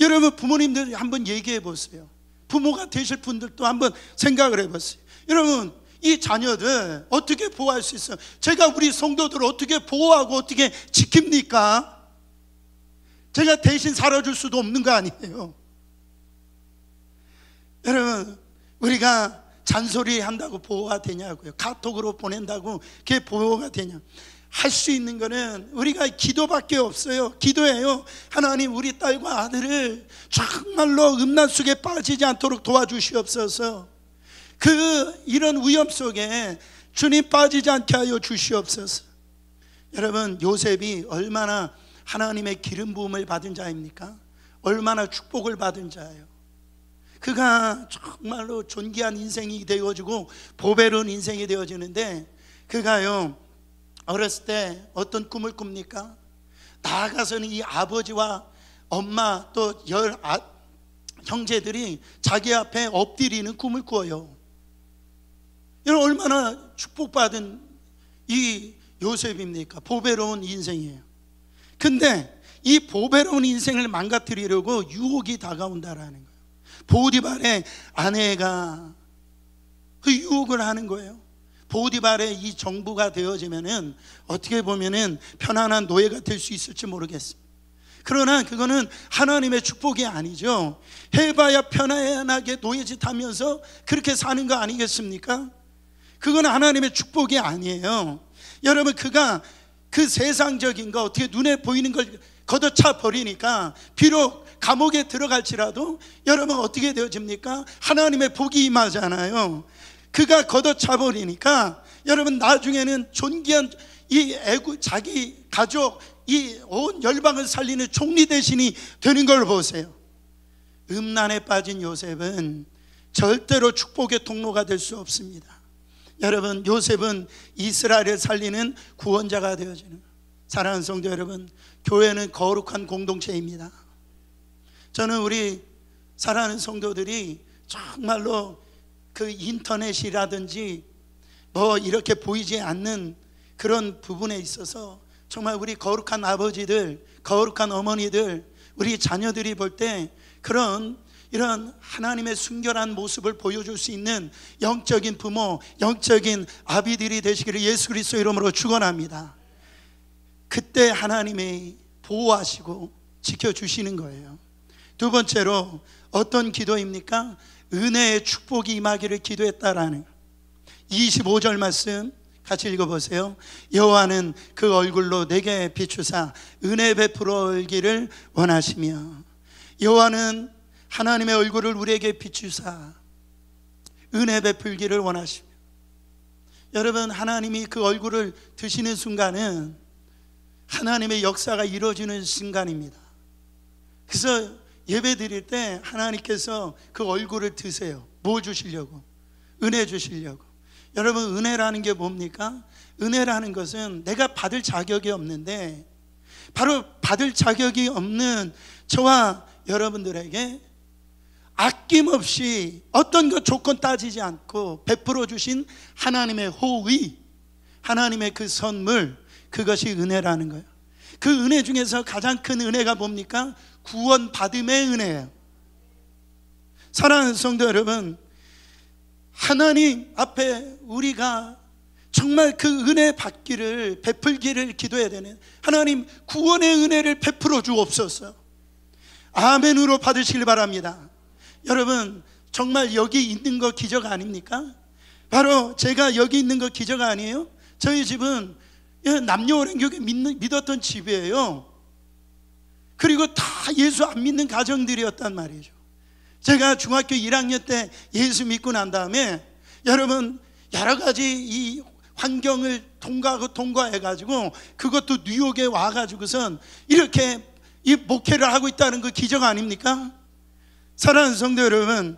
여러분 부모님들 한번 얘기해 보세요. 부모가 되실 분들도 한번 생각을 해 보세요. 여러분 이 자녀들 어떻게 보호할 수 있어요? 제가 우리 성도들 어떻게 보호하고 어떻게 지킵니까? 제가 대신 살아줄 수도 없는 거 아니에요. 여러분, 우리가 잔소리 한다고 보호가 되냐고요. 카톡으로 보낸다고 그게 보호가 되냐. 할수 있는 거는 우리가 기도밖에 없어요. 기도해요. 하나님 우리 딸과 아들을 정말로 음란 속에 빠지지 않도록 도와주시옵소서. 그 이런 위험 속에 주님 빠지지 않게 하여 주시옵소서. 여러분 요셉이 얼마나 하나님의 기름 부음을 받은 자입니까? 얼마나 축복을 받은 자예요. 그가 정말로 존귀한 인생이 되어지고 보배로운 인생이 되어지는데 그가요 어렸을 때 어떤 꿈을 꿉니까? 나아가서는 이 아버지와 엄마 또 열 아, 형제들이 자기 앞에 엎드리는 꿈을 꾸어요. 이런 얼마나 축복받은 이 요셉입니까? 보배로운 인생이에요. 근데 이 보배로운 인생을 망가뜨리려고 유혹이 다가온다라는 거예요. 보디발의 아내가 그 유혹을 하는 거예요. 보디발의 이 정부가 되어지면은 어떻게 보면은 편안한 노예가 될 수 있을지 모르겠습니다. 그러나 그거는 하나님의 축복이 아니죠. 해봐야 편안하게 노예짓 하면서 그렇게 사는 거 아니겠습니까? 그건 하나님의 축복이 아니에요. 여러분, 그가 그 세상적인 거 어떻게 눈에 보이는 걸 걷어차 버리니까 비록 감옥에 들어갈지라도 여러분 어떻게 되어집니까? 하나님의 복이 임하잖아요. 그가 걷어차버리니까 여러분 나중에는 존귀한 이 애국 자기 가족 이 온 열방을 살리는 총리 대신이 되는 걸 보세요. 음란에 빠진 요셉은 절대로 축복의 통로가 될 수 없습니다. 여러분 요셉은 이스라엘을 살리는 구원자가 되어지는 사랑하는 성도 여러분 교회는 거룩한 공동체입니다. 저는 우리 사랑하는 성도들이 정말로 그 인터넷이라든지 뭐 이렇게 보이지 않는 그런 부분에 있어서 정말 우리 거룩한 아버지들, 거룩한 어머니들, 우리 자녀들이 볼 때 그런 이런 하나님의 순결한 모습을 보여줄 수 있는 영적인 부모, 영적인 아비들이 되시기를 예수 그리스도 이름으로 축원합니다. 그때 하나님이 보호하시고 지켜주시는 거예요. 두 번째로 어떤 기도입니까? 은혜의 축복이 임하기를 기도했다라는 25절 말씀 같이 읽어보세요. 여호와는 그 얼굴로 내게 비추사 은혜 베풀어 기를 원하시며 여호와는 하나님의 얼굴을 우리에게 비추사 은혜 베풀기를 원하시며 여러분 하나님이 그 얼굴을 드시는 순간은 하나님의 역사가 이루어지는 순간입니다. 그래서 예배 드릴 때 하나님께서 그 얼굴을 드세요. 뭐 주시려고? 은혜 주시려고. 여러분, 은혜라는 게 뭡니까? 은혜라는 것은 내가 받을 자격이 없는데, 바로 받을 자격이 없는 저와 여러분들에게 아낌없이 어떤 것 조건 따지지 않고 베풀어 주신 하나님의 호의, 하나님의 그 선물, 그것이 은혜라는 거예요. 그 은혜 중에서 가장 큰 은혜가 뭡니까? 구원받음의 은혜예요. 사랑하는 성도 여러분, 하나님 앞에 우리가 정말 그 은혜 받기를 베풀기를 기도해야 되는 하나님 구원의 은혜를 베풀어 주옵소서. 아멘으로 받으시길 바랍니다. 여러분 정말 여기 있는 거 기적 아닙니까? 바로 제가 여기 있는 거 기적 아니에요? 저희 집은 예, 남녀 오랜 교회 믿었던 집이에요. 그리고 다 예수 안 믿는 가정들이었단 말이죠. 제가 중학교 1학년 때 예수 믿고 난 다음에 여러분 여러 가지 이 환경을 통과하고 통과해가지고 그것도 뉴욕에 와가지고선 이렇게 이 목회를 하고 있다는 그 기적 아닙니까? 사랑하는 성도 여러분,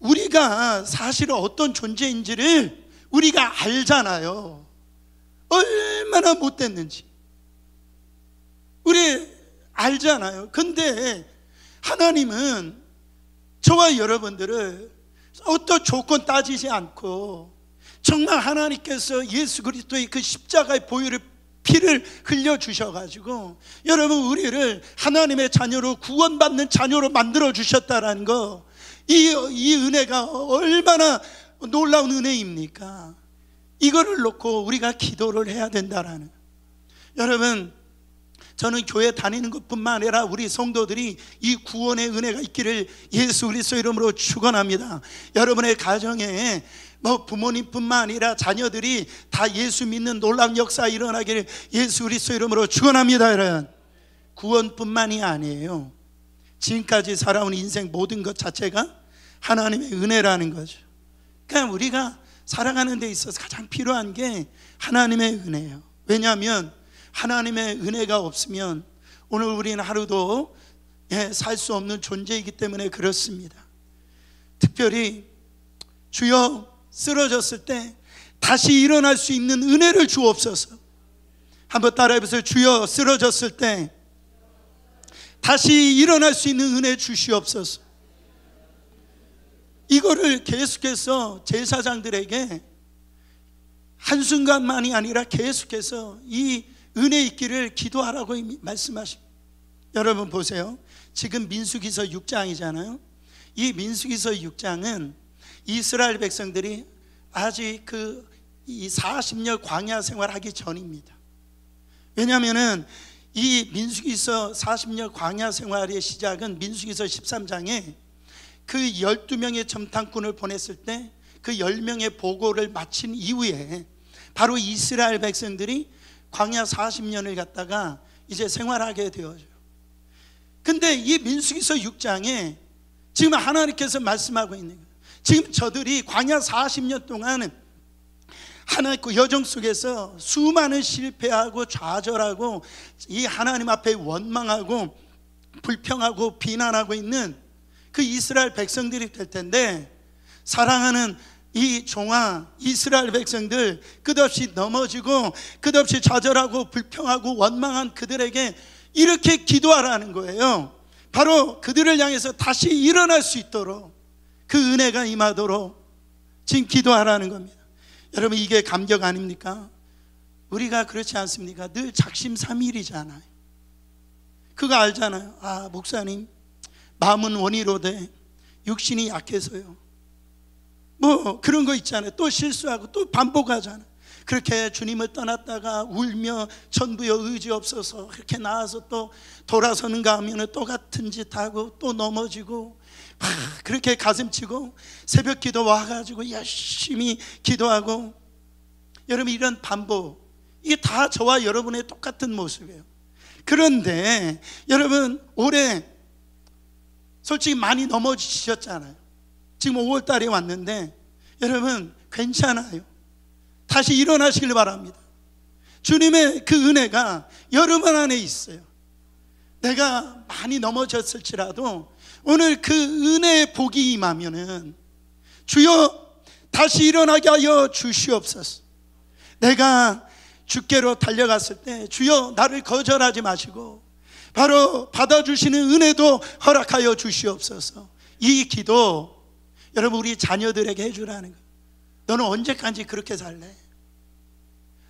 우리가 사실 어떤 존재인지를 우리가 알잖아요. 얼마나 못됐는지. 우리 알잖아요. 근데 하나님은 저와 여러분들을 어떤 조건 따지지 않고 정말 하나님께서 예수 그리스도의 그 십자가의 보혈을 피를 흘려 주셔가지고 여러분 우리를 하나님의 자녀로 구원받는 자녀로 만들어 주셨다라는 거이 이 은혜가 얼마나 놀라운 은혜입니까? 이거를 놓고 우리가 기도를 해야 된다라는 여러분 저는 교회 다니는 것뿐만 아니라 우리 성도들이 이 구원의 은혜가 있기를 예수 그리스도 이름으로 축원합니다. 여러분의 가정에 뭐 부모님뿐만 아니라 자녀들이 다 예수 믿는 놀라운 역사 일어나기를 예수 그리스도 이름으로 축원합니다. 여러 구원뿐만이 아니에요. 지금까지 살아온 인생 모든 것 자체가 하나님의 은혜라는 거죠. 그러니까 우리가 살아가는 데 있어서 가장 필요한 게 하나님의 은혜예요. 왜냐하면 하나님의 은혜가 없으면 오늘 우리는 하루도 예, 살수 없는 존재이기 때문에 그렇습니다. 특별히 주여 쓰러졌을 때 다시 일어날 수 있는 은혜를 주옵소서. 한번 따라해보세요. 주여 쓰러졌을 때 다시 일어날 수 있는 은혜 주시옵소서. 이거를 계속해서 제사장들에게 한순간만이 아니라 계속해서 이 은혜 있기를 기도하라고 말씀하십니다. 여러분 보세요. 지금 민수기서 6장이잖아요. 이 민수기서 6장은 이스라엘 백성들이 아직 그 이 40년 광야 생활하기 전입니다. 왜냐하면은 이 민수기서 40년 광야 생활의 시작은 민수기서 13장에 그 12명의 점탕꾼을 보냈을 때 그 10명의 보고를 마친 이후에 바로 이스라엘 백성들이 광야 40년을 갔다가 이제 생활하게 되어져요. 근데 이 민수기서 6장에 지금 하나님께서 말씀하고 있는 거예요. 지금 저들이 광야 40년 동안 하나의 그 여정 속에서 수많은 실패하고 좌절하고 이 하나님 앞에 원망하고 불평하고 비난하고 있는 그 이스라엘 백성들이 될 텐데 사랑하는 이 종아 이스라엘 백성들 끝없이 넘어지고 끝없이 좌절하고 불평하고 원망한 그들에게 이렇게 기도하라는 거예요. 바로 그들을 향해서 다시 일어날 수 있도록 그 은혜가 임하도록 지금 기도하라는 겁니다. 여러분 이게 감격 아닙니까? 우리가 그렇지 않습니까? 늘 작심삼일이잖아요. 그거 알잖아요. 아 목사님 마음은 원이로되 육신이 약해서요. 뭐 그런 거 있잖아요. 또 실수하고 또 반복하잖아요. 그렇게 주님을 떠났다가 울며 전부여 의지 없어서 그렇게 나와서 또 돌아서는가 하면 또 같은 짓 하고 또 넘어지고 하, 그렇게 가슴치고 새벽 기도 와가지고 열심히 기도하고 여러분 이런 반복 이게 다 저와 여러분의 똑같은 모습이에요. 그런데 여러분 올해 솔직히 많이 넘어지셨잖아요. 지금 5월달에 왔는데 여러분 괜찮아요. 다시 일어나시길 바랍니다. 주님의 그 은혜가 여러분 안에 있어요. 내가 많이 넘어졌을지라도 오늘 그 은혜의 복이 임하면은 주여 다시 일어나게 하여 주시옵소서. 내가 주께로 달려갔을 때 주여 나를 거절하지 마시고 바로 받아주시는 은혜도 허락하여 주시옵소서. 이 기도 여러분 우리 자녀들에게 해주라는 거 너는 언제까지 그렇게 살래?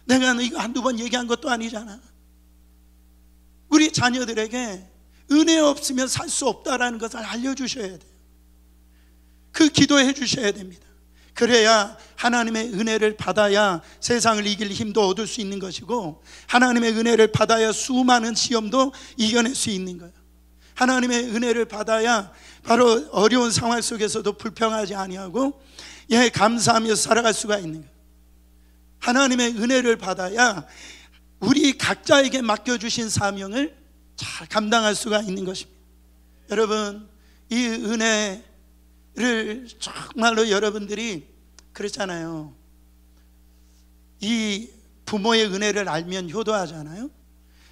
내가 이거 한두 번 얘기한 것도 아니잖아 우리 자녀들에게 은혜 없으면 살 수 없다라는 것을 알려주셔야 돼요 그 기도해 주셔야 됩니다 그래야 하나님의 은혜를 받아야 세상을 이길 힘도 얻을 수 있는 것이고 하나님의 은혜를 받아야 수많은 시험도 이겨낼 수 있는 거예요 하나님의 은혜를 받아야 바로 어려운 상황 속에서도 불평하지 아니하고 예 감사하며 살아갈 수가 있는 하나님의 은혜를 받아야 우리 각자에게 맡겨 주신 사명을 잘 감당할 수가 있는 것입니다. 여러분 이 은혜를 정말로 여러분들이 그렇잖아요. 이 부모의 은혜를 알면 효도하잖아요.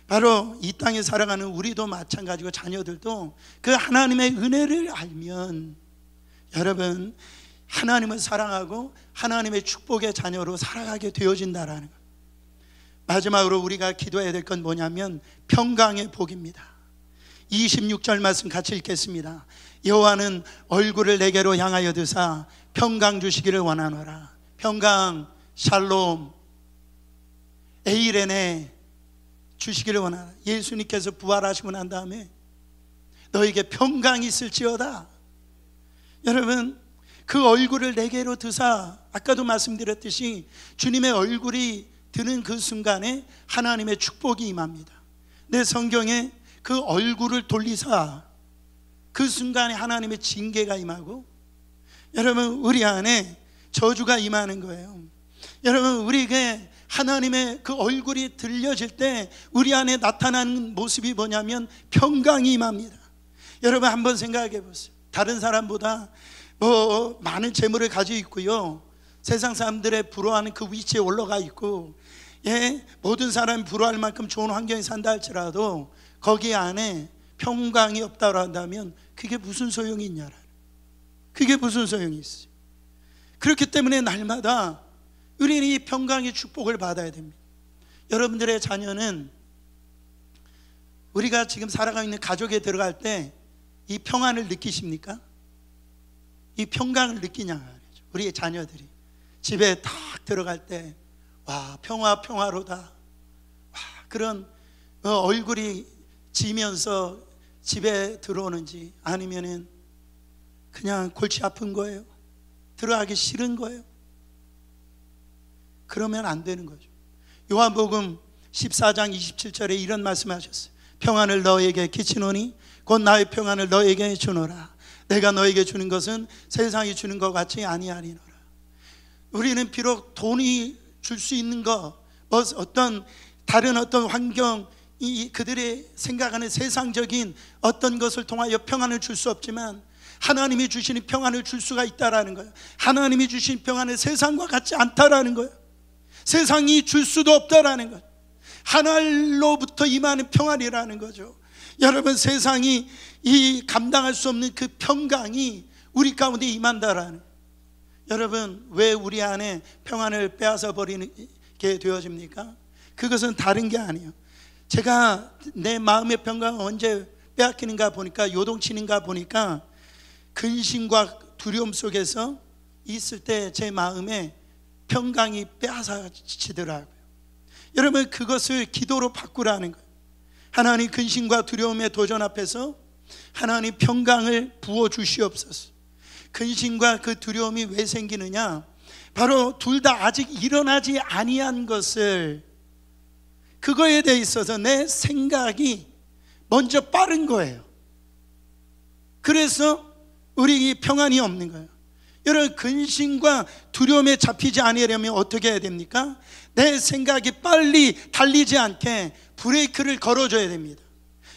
바로 이 땅에 살아가는 우리도 마찬가지고 자녀들도 그 하나님의 은혜를 알면 여러분 하나님을 사랑하고 하나님의 축복의 자녀로 살아가게 되어진다라는 것. 마지막으로 우리가 기도해야 될 건 뭐냐면 평강의 복입니다. 26절 말씀 같이 읽겠습니다. 여호와는 얼굴을 내게로 향하여 드사 평강 주시기를 원하노라. 평강, 샬롬, 에이레네 주시기를 원하라. 예수님께서 부활하시고 난 다음에 너에게 평강이 있을지어다. 여러분, 그 얼굴을 내게로 드사 아까도 말씀드렸듯이 주님의 얼굴이 드는 그 순간에 하나님의 축복이 임합니다. 내 성경에 그 얼굴을 돌리사 그 순간에 하나님의 징계가 임하고 여러분 우리 안에 저주가 임하는 거예요. 여러분 우리에게 하나님의 그 얼굴이 들려질 때 우리 안에 나타나는 모습이 뭐냐면 평강이 임합니다. 여러분 한번 생각해 보세요. 다른 사람보다 뭐 많은 재물을 가지고 있고요. 세상 사람들의 부러워하는 그 위치에 올라가 있고 예, 모든 사람이 부러워할 만큼 좋은 환경에 산다 할지라도 거기 안에 평강이 없다고 한다면 그게 무슨 소용이 있냐라. 그게 무슨 소용이 있어요. 그렇기 때문에 날마다 우리는 이 평강의 축복을 받아야 됩니다. 여러분들의 자녀는 우리가 지금 살아가고 있는 가족에 들어갈 때 이 평안을 느끼십니까? 이 평강을 느끼냐? 우리의 자녀들이 집에 딱 들어갈 때 와 평화 평화로다 와 그런 어, 얼굴이 지면서 집에 들어오는지 아니면은 그냥 골치 아픈 거예요 들어가기 싫은 거예요 그러면 안 되는 거죠. 요한복음 14장 27절에 이런 말씀 하셨어요. 평안을 너에게 끼치노니 곧 나의 평안을 너에게 주노라. 내가 너에게 주는 것은 세상이 주는 것 같이 아니하리노라. 우리는 비록 돈이 줄 수 있는 것, 뭐 어떤 다른 어떤 환경, 이 그들의 생각하는 세상적인 어떤 것을 통하여 평안을 줄 수 없지만 하나님이 주시는 평안을 줄 수가 있다라는 거예요. 하나님이 주신 평안은 세상과 같지 않다라는 거예요. 세상이 줄 수도 없다라는 것. 하늘로부터 임하는 평안이라는 거죠. 여러분 세상이 이 감당할 수 없는 그 평강이 우리 가운데 임한다라는. 여러분 왜 우리 안에 평안을 빼앗아 버리게 되어집니까? 그것은 다른 게 아니에요. 제가 내 마음의 평강을 언제 빼앗기는가 보니까 요동치는가 보니까 근심과 두려움 속에서 있을 때 제 마음에 평강이 빼앗아치더라고요. 여러분 그것을 기도로 바꾸라는 거예요. 하나님 근심과 두려움의 도전 앞에서 하나님 평강을 부어 주시옵소서. 근심과 그 두려움이 왜 생기느냐? 바로 둘 다 아직 일어나지 아니한 것을 그거에 대해 있어서 내 생각이 먼저 빠른 거예요. 그래서 우리 평안이 없는 거예요. 이런 근심과 두려움에 잡히지 않으려면 어떻게 해야 됩니까? 내 생각이 빨리 달리지 않게 브레이크를 걸어줘야 됩니다.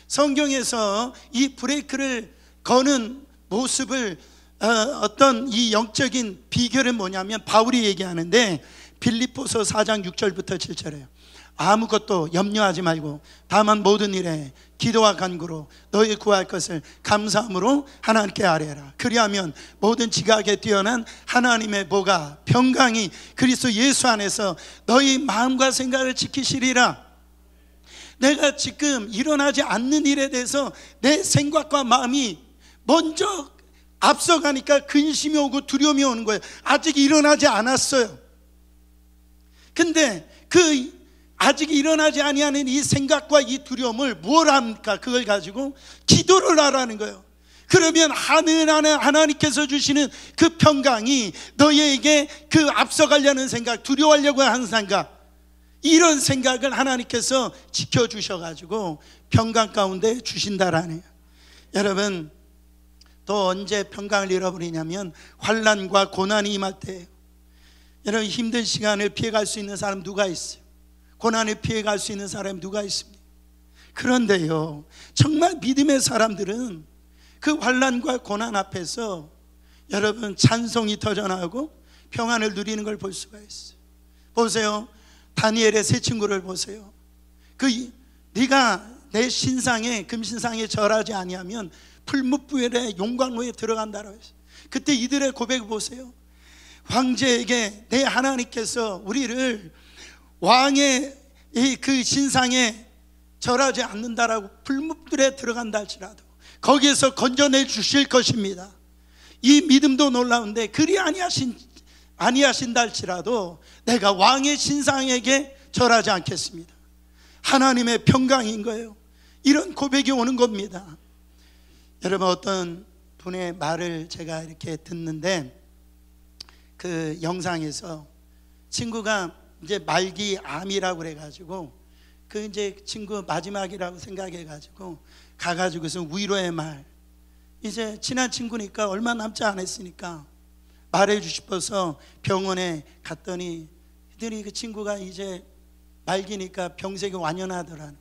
성경에서 이 브레이크를 거는 모습을 어, 떤이 영적인 비결은 뭐냐면 바울이 얘기하는데 빌립보서 4장 6절부터 7절에요. 아무것도 염려하지 말고 다만 모든 일에 기도와 간구로 너희 구할 것을 감사함으로 하나님께 아뢰라. 그리하면 모든 지각에 뛰어난 하나님의 보가 평강이 그리스도 예수 안에서 너희 마음과 생각을 지키시리라. 내가 지금 일어나지 않는 일에 대해서 내 생각과 마음이 먼저 앞서가니까 근심이 오고 두려움이 오는 거예요. 아직 일어나지 않았어요. 근데 그 아직 일어나지 아니하는 이 생각과 이 두려움을 뭘 합니까? 그걸 가지고 기도를 하라는 거예요. 그러면 하늘 안에 하나님께서 주시는 그 평강이 너희에게 그 앞서가려는 생각, 두려워하려고 한 생각, 이런 생각을 하나님께서 지켜주셔가지고 평강 가운데 주신다라네요. 여러분, 또 언제 평강을 잃어버리냐면 환란과 고난이 임할 때 여러분 힘든 시간을 피해갈 수 있는 사람 누가 있어요? 고난에 피해갈 수 있는 사람이 누가 있습니까? 그런데요, 정말 믿음의 사람들은 그 환란과 고난 앞에서 여러분 찬송이 터져나오고 평안을 누리는 걸 볼 수가 있어요. 보세요, 다니엘의 세 친구를 보세요. 그 네가 내 신상에 금신상에 절하지 아니하면 풀무부엘의 용광로에 들어간다라고 했어요. 그때 이들의 고백 보세요. 황제에게 내 하나님께서 우리를 왕의 이그 신상에 절하지 않는다라고 불문들에 들어간다 할지라도 거기에서 건져내 주실 것입니다. 이 믿음도 놀라운데 그리 아니하신 아니하신다 할지라도 내가 왕의 신상에게 절하지 않겠습니다. 하나님의 평강인 거예요. 이런 고백이 오는 겁니다. 여러분 어떤 분의 말을 제가 이렇게 듣는데 그 영상에서 친구가 이제 말기 암이라고 그래가지고 그 이제 친구 마지막이라고 생각해가지고 가가지고서 위로의 말 이제 친한 친구니까 얼마 남지 않았으니까 말해주 싶어서 병원에 갔더니 그들이 그 친구가 이제 말기니까 병세이 완연하더라는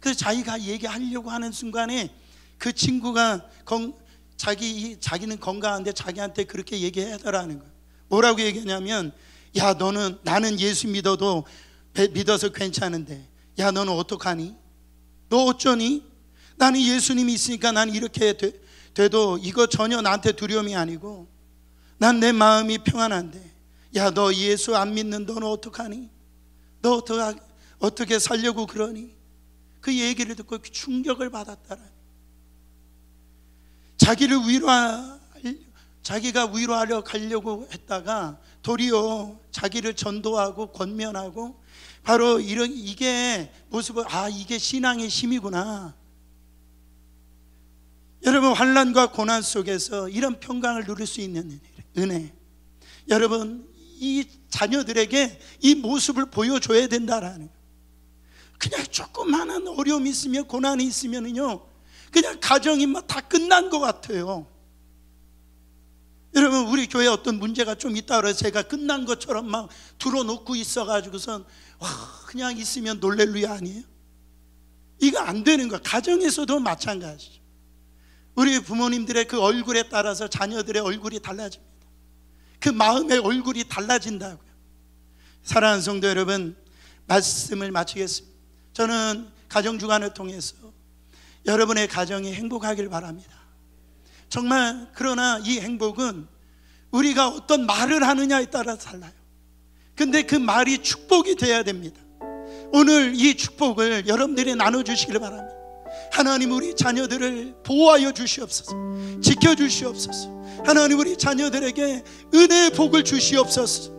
그래서 자기가 얘기하려고 하는 순간에 그 친구가 건, 자기 자기는 건강한데 자기한테 그렇게 얘기하더라는 거예요. 뭐라고 얘기하냐면 야 너는 나는 예수 믿어도 믿어서 괜찮은데 야 너는 어떡하니? 너 어쩌니? 나는 예수님이 있으니까 난 이렇게 되, 돼도 이거 전혀 나한테 두려움이 아니고 난 내 마음이 평안한데 야 너 예수 안 믿는 너는 어떡하니? 너 어떡하, 어떻게 살려고 그러니? 그 얘기를 듣고 충격을 받았다라 자기를 위로하 자기가 위로하려 가려고 했다가 도리어 자기를 전도하고 권면하고 바로 이런 이게 모습을 아 이게 신앙의 힘이구나. 여러분 환란과 고난 속에서 이런 평강을 누릴 수 있는 은혜. 여러분 이 자녀들에게 이 모습을 보여줘야 된다라는. 그냥 조그마한 어려움이 있으면 고난이 있으면은요 그냥 가정이 막 다 끝난 것 같아요. 여러분 우리 교회 에 어떤 문제가 좀 있다 그래서 제가 끝난 것처럼 막 들어놓고 있어가지고선 와 그냥 있으면 놀랠루야 아니에요? 이거 안 되는 거야 가정에서도 마찬가지죠 우리 부모님들의 그 얼굴에 따라서 자녀들의 얼굴이 달라집니다 그 마음의 얼굴이 달라진다고요 사랑하는 성도 여러분 말씀을 마치겠습니다 저는 가정주간을 통해서 여러분의 가정이 행복하길 바랍니다 정말 그러나 이 행복은 우리가 어떤 말을 하느냐에 따라 달라요. 근데 그 말이 축복이 돼야 됩니다. 오늘 이 축복을 여러분들이 나눠주시기를 바랍니다. 하나님 우리 자녀들을 보호하여 주시옵소서. 지켜 주시옵소서. 하나님 우리 자녀들에게 은혜의 복을 주시옵소서.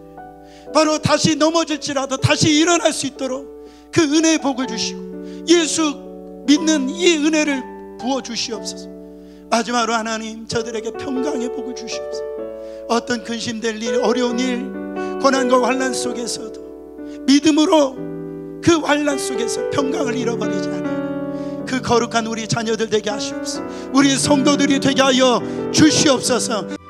바로 다시 넘어질지라도 다시 일어날 수 있도록 그 은혜의 복을 주시고 예수 믿는 이 은혜를 부어 주시옵소서. 마지막으로 하나님 저들에게 평강의 복을 주시옵소서. 어떤 근심될 일, 어려운 일, 고난과 환란 속에서도 믿음으로 그 환란 속에서 평강을 잃어버리지 않아요. 그 거룩한 우리 자녀들 되게 하시옵소서. 우리 성도들이 되게 하여 주시옵소서.